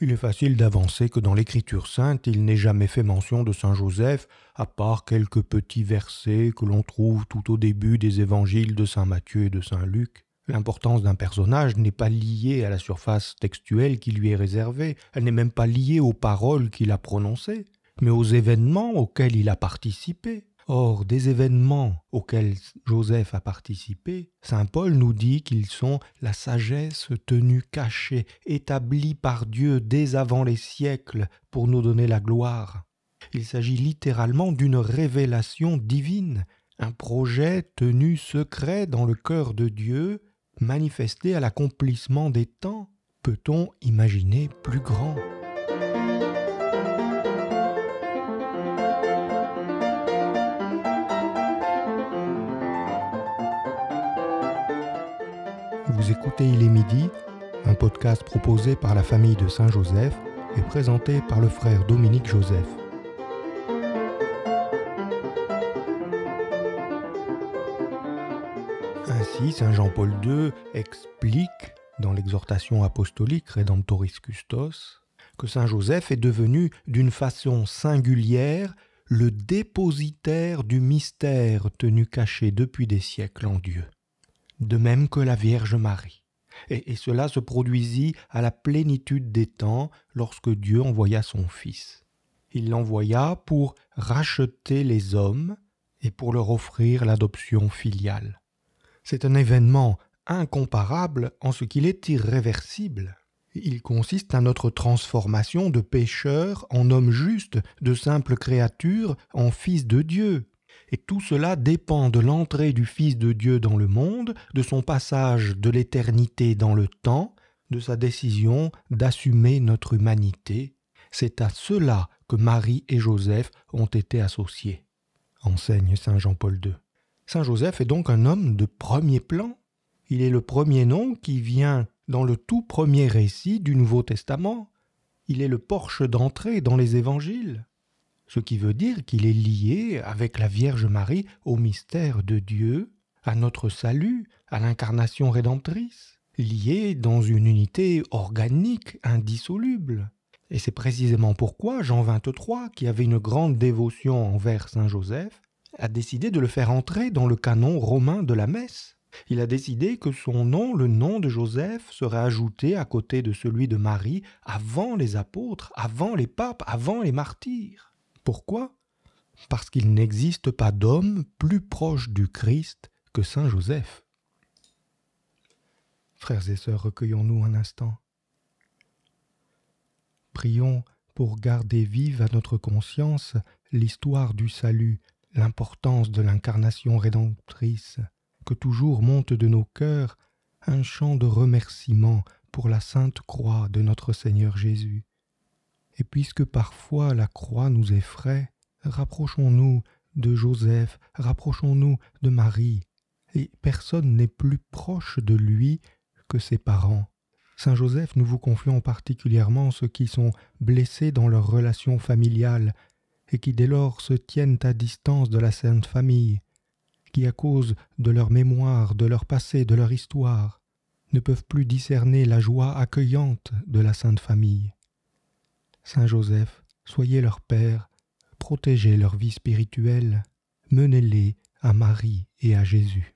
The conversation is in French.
Il est facile d'avancer que dans l'Écriture sainte, il n'est jamais fait mention de Saint Joseph, à part quelques petits versets que l'on trouve tout au début des évangiles de Saint Matthieu et de Saint Luc. L'importance d'un personnage n'est pas liée à la surface textuelle qui lui est réservée, elle n'est même pas liée aux paroles qu'il a prononcées, mais aux événements auxquels il a participé. Or, des événements auxquels Joseph a participé, Saint Paul nous dit qu'ils sont la sagesse tenue cachée, établie par Dieu dès avant les siècles pour nous donner la gloire. Il s'agit littéralement d'une révélation divine, un projet tenu secret dans le cœur de Dieu, manifesté à l'accomplissement des temps. Peut-on imaginer plus grand Vous écoutez Il est midi, un podcast proposé par la famille de Saint-Joseph et présenté par le frère Dominique Joseph. Ainsi, Saint Jean-Paul II explique dans l'exhortation apostolique Redemptoris Custos que Saint Joseph est devenu d'une façon singulière le dépositaire du mystère tenu caché depuis des siècles en Dieu de même que la Vierge Marie. Et, cela se produisit à la plénitude des temps lorsque Dieu envoya son Fils. Il l'envoya pour racheter les hommes et pour leur offrir l'adoption filiale. C'est un événement incomparable en ce qu'il est irréversible. Il consiste à notre transformation de pécheurs en homme juste, de simples créatures en fils de Dieu. Et tout cela dépend de l'entrée du Fils de Dieu dans le monde, de son passage de l'éternité dans le temps, de sa décision d'assumer notre humanité. C'est à cela que Marie et Joseph ont été associés, enseigne Saint Jean-Paul II. Saint Joseph est donc un homme de premier plan. Il est le premier nom qui vient dans le tout premier récit du Nouveau Testament. Il est le porche d'entrée dans les évangiles ce qui veut dire qu'il est lié avec la Vierge Marie au mystère de Dieu, à notre salut, à l'incarnation rédemptrice, lié dans une unité organique indissoluble. Et c'est précisément pourquoi Jean XXIII, qui avait une grande dévotion envers Saint Joseph, a décidé de le faire entrer dans le canon romain de la messe. Il a décidé que son nom, le nom de Joseph, serait ajouté à côté de celui de Marie avant les apôtres, avant les papes, avant les martyrs. Pourquoi Parce qu'il n'existe pas d'homme plus proche du Christ que Saint Joseph. Frères et sœurs, recueillons-nous un instant. Prions pour garder vive à notre conscience l'histoire du salut, l'importance de l'incarnation rédemptrice, que toujours monte de nos cœurs un chant de remerciement pour la sainte croix de notre Seigneur Jésus. Et puisque parfois la croix nous effraie, rapprochons-nous de Joseph, rapprochons-nous de Marie, et personne n'est plus proche de lui que ses parents. Saint Joseph, nous vous confions particulièrement ceux qui sont blessés dans leurs relations familiales et qui dès lors se tiennent à distance de la Sainte Famille, qui à cause de leur mémoire, de leur passé, de leur histoire, ne peuvent plus discerner la joie accueillante de la Sainte Famille. Saint Joseph, soyez leur Père, protégez leur vie spirituelle, menez-les à Marie et à Jésus.